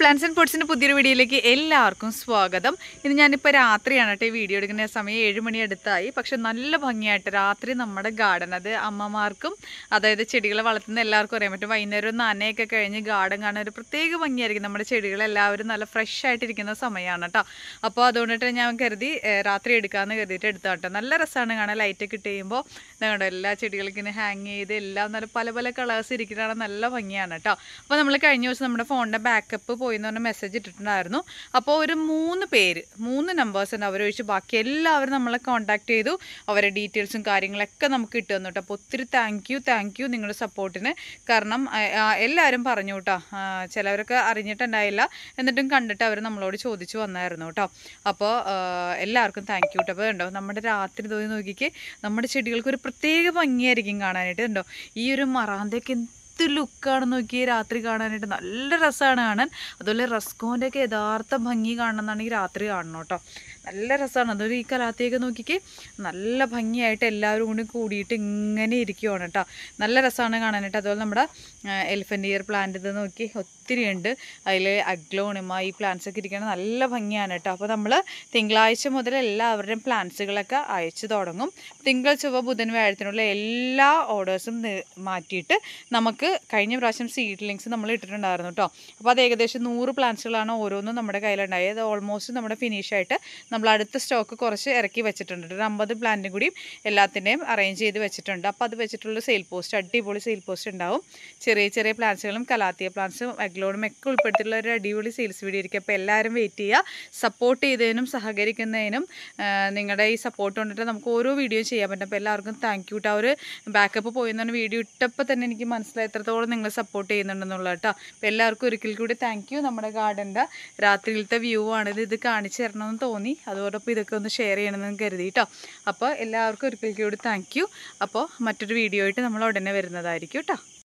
plans and ഫുഡ്സിൻ്റെ പുതിയൊരു വീഡിയോയിലേക്ക് എല്ലാവർക്കും സ്വാഗതം ഇത് ഞാനിപ്പോൾ രാത്രിയാണ് കേട്ടോ ഈ വീഡിയോ എടുക്കുന്ന സമയം ഏഴ് മണി അടുത്തായി പക്ഷെ നല്ല ഭംഗിയായിട്ട് രാത്രി നമ്മുടെ ഗാർഡൻ അത് അമ്മമാർക്കും അതായത് ചെടികളെ വളർത്തുന്ന എല്ലാവർക്കും അറിയാൻ പറ്റും വൈകുന്നേരം ഒന്ന് അനയൊക്കെ കഴിഞ്ഞ് ഗാർഡൻ കാണാൻ ഒരു പ്രത്യേക ഭംഗിയായിരിക്കും നമ്മുടെ ചെടികളെല്ലാവരും നല്ല ഫ്രഷ് ആയിട്ടിരിക്കുന്ന സമയമാണ് കേട്ടോ അപ്പോൾ അതുകൊണ്ടിട്ട് ഞാൻ കരുതി രാത്രി എടുക്കാമെന്ന് കരുതിയിട്ട് എടുത്തോ കേട്ടോ നല്ല രസമാണ് കാണാൻ ലൈറ്റൊക്കെ ഇട്ട് ചെയ്യുമ്പോൾ ഇതാകട്ടോ എല്ലാ ചെടികൾക്കിങ്ങനെ ഹാങ് ചെയ്ത് എല്ലാം നല്ല പല പല കളേഴ്സ് ഇരിക്കുന്നതാണ് നല്ല ഭംഗിയാണ് കേട്ടോ അപ്പോൾ നമ്മൾ കഴിഞ്ഞ ദിവസം നമ്മുടെ ഫോണിൻ്റെ ബാക്കപ്പ് പോയി എന്ന് പറഞ്ഞ മെസ്സേജ് ഇട്ടിട്ടുണ്ടായിരുന്നു അപ്പോൾ ഒരു മൂന്ന് പേര് മൂന്ന് നമ്പേഴ്സ് നമ്പേഴ്സുണ്ട് അവരൊഴിച്ച് ബാക്കി എല്ലാവരും നമ്മളെ കോൺടാക്ട് ചെയ്തു അവരുടെ ഡീറ്റെയിൽസും കാര്യങ്ങളൊക്കെ നമുക്ക് കിട്ടുന്നു കേട്ടോ അപ്പോൾ ഒത്തിരി താങ്ക് യു താങ്ക് യു നിങ്ങളുടെ സപ്പോർട്ടിന് കാരണം എല്ലാവരും പറഞ്ഞു കേട്ടോ ചിലവരൊക്കെ അറിഞ്ഞിട്ടുണ്ടായില്ല എന്നിട്ടും കണ്ടിട്ട് അവർ നമ്മളോട് ചോദിച്ചു വന്നായിരുന്നു കേട്ടോ അപ്പോൾ എല്ലാവർക്കും താങ്ക് യു കേട്ടോ അപ്പോൾ ഉണ്ടോ നമ്മുടെ രാത്രി തോന്നി നോക്കിക്ക് നമ്മുടെ ചെടികൾക്ക് ഒരു പ്രത്യേക ഭംഗിയായിരിക്കും കാണാനായിട്ട് ഉണ്ടോ ഈ ഒരു മറാന്തയ്ക്ക് എന്ത് ലുക്കാണ് നോക്കിയാൽ രാത്രി കാണാനായിട്ട് നല്ല രസമാണ് കാണാൻ അതുപോലെ റസ്കോൻ്റെ ഒക്കെ യഥാർത്ഥ ഭംഗി കാണണമെന്നാണെങ്കിൽ രാത്രി കാണണം കേട്ടോ നല്ല രസമാണ് അതുപോലെ ഈ കലാത്തിയൊക്കെ നോക്കിക്ക് നല്ല ഭംഗിയായിട്ട് എല്ലാവരും കൂടി കൂടിയിട്ട് ഇങ്ങനെ ഇരിക്കുവാണ് കേട്ടോ നല്ല രസമാണ് കാണാനായിട്ട് അതുപോലെ നമ്മുടെ എലിഫൻ്റ് ഇയർ പ്ലാന്റ് ഇത് നോക്കി ഒത്തിരി ഉണ്ട് അതിൽ അഗ്ലോണിമ ഈ പ്ലാന്റ്സ് ഒക്കെ ഇരിക്കണ നല്ല ഭംഗിയാണ് കേട്ടോ അപ്പോൾ നമ്മൾ തിങ്കളാഴ്ച മുതൽ എല്ലാവരുടെയും പ്ലാന്റ്സുകളൊക്കെ അയച്ചു തുടങ്ങും തിങ്കൾ ചൊവ്വ ബുധൻ വ്യാഴത്തിനുള്ള എല്ലാ ഓർഡേഴ്സും മാറ്റിയിട്ട് നമുക്ക് കഴിഞ്ഞ പ്രാവശ്യം സീഡ്ലിങ്സ് നമ്മൾ ഇട്ടിട്ടുണ്ടായിരുന്നു കേട്ടോ അപ്പോൾ അത് ഏകദേശം നൂറ് പ്ലാന്റ്സുകളാണ് ഓരോന്നും നമ്മുടെ കയ്യിലുണ്ടായത് ഓൾമോസ്റ്റ് നമ്മുടെ ഫിനിഷായിട്ട് നമ്മൾ അടുത്ത സ്റ്റോക്ക് കുറച്ച് ഇറക്കി വെച്ചിട്ടുണ്ട് ഒരു അമ്പത് പ്ലാന്റും കൂടി എല്ലാത്തിൻ്റെയും അറേഞ്ച് ചെയ്ത് വെച്ചിട്ടുണ്ട് അപ്പോൾ അത് വെച്ചിട്ടുള്ള സെയിൽ പോസ്റ്റ് അടിപൊളി സെയിൽ പോസ്റ്റ് ഉണ്ടാവും ചെറിയ ചെറിയ പ്ലാന്റ്സുകളും കലാത്തിയ പ്ലാന്റ്സും എഗ്ലോണും ഒക്കെ ഉൾപ്പെടുത്തിയിട്ടുള്ള ഒരു അടിപൊളി സെയിൽസ് വീഡിയോ ആയിരിക്കും അപ്പോൾ എല്ലാവരും വെയിറ്റ് ചെയ്യുക സപ്പോർട്ട് ചെയ്തതിനും സഹകരിക്കുന്നതിനും നിങ്ങളുടെ ഈ സപ്പോർട്ട് കൊണ്ടിട്ട് നമുക്ക് ഓരോ വീഡിയോ ചെയ്യാൻ പറ്റും അപ്പോൾ എല്ലാവർക്കും താങ്ക് യു ആ ഒരു ബാക്കപ്പ് പോയി എന്നാണ് വീഡിയോ ഇട്ടപ്പോൾ തന്നെ എനിക്ക് മനസ്സിലായി എത്രത്തോളം നിങ്ങൾ സപ്പോർട്ട് ചെയ്യുന്നുണ്ടെന്നുള്ള കേട്ടോ അപ്പം എല്ലാവർക്കും ഒരിക്കൽ കൂടി താങ്ക് യു നമ്മുടെ ഗാർഡൻ്റെ രാത്രിയിലത്തെ വ്യൂ ആണിത് ഇത് കാണിച്ചു തരണമെന്ന് തോന്നി അതോടൊപ്പം ഇതൊക്കെ ഒന്ന് ഷെയർ ചെയ്യണമെന്ന് കരുതി കേട്ടോ അപ്പോൾ എല്ലാവർക്കും ഒരിക്കൽ കൂടി താങ്ക് യു അപ്പോൾ മറ്റൊരു വീഡിയോ ആയിട്ട് നമ്മൾ ഉടനെ വരുന്നതായിരിക്കും കേട്ടോ